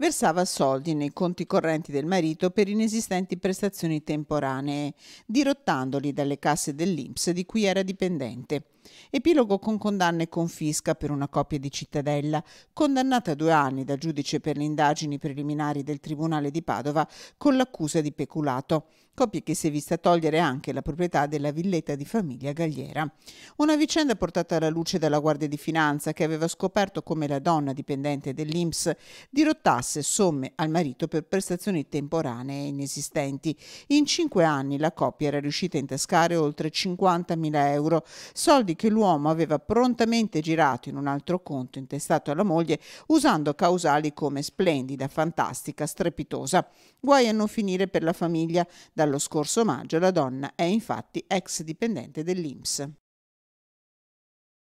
versava soldi nei conti correnti del marito per inesistenti prestazioni temporanee, dirottandoli dalle casse dell'Inps di cui era dipendente. Epilogo con condanna e confisca per una coppia di cittadella, condannata a due anni da giudice per le indagini preliminari del Tribunale di Padova con l'accusa di peculato, coppia che si è vista togliere anche la proprietà della villetta di famiglia Galliera. Una vicenda portata alla luce dalla Guardia di Finanza che aveva scoperto come la donna dipendente dell'Inps dirottasse basse somme al marito per prestazioni temporanee e inesistenti. In cinque anni la coppia era riuscita a intascare oltre 50.000 euro, soldi che l'uomo aveva prontamente girato in un altro conto intestato alla moglie usando causali come splendida, fantastica, strepitosa. Guai a non finire per la famiglia. Dallo scorso maggio la donna è infatti ex dipendente dell'Inps.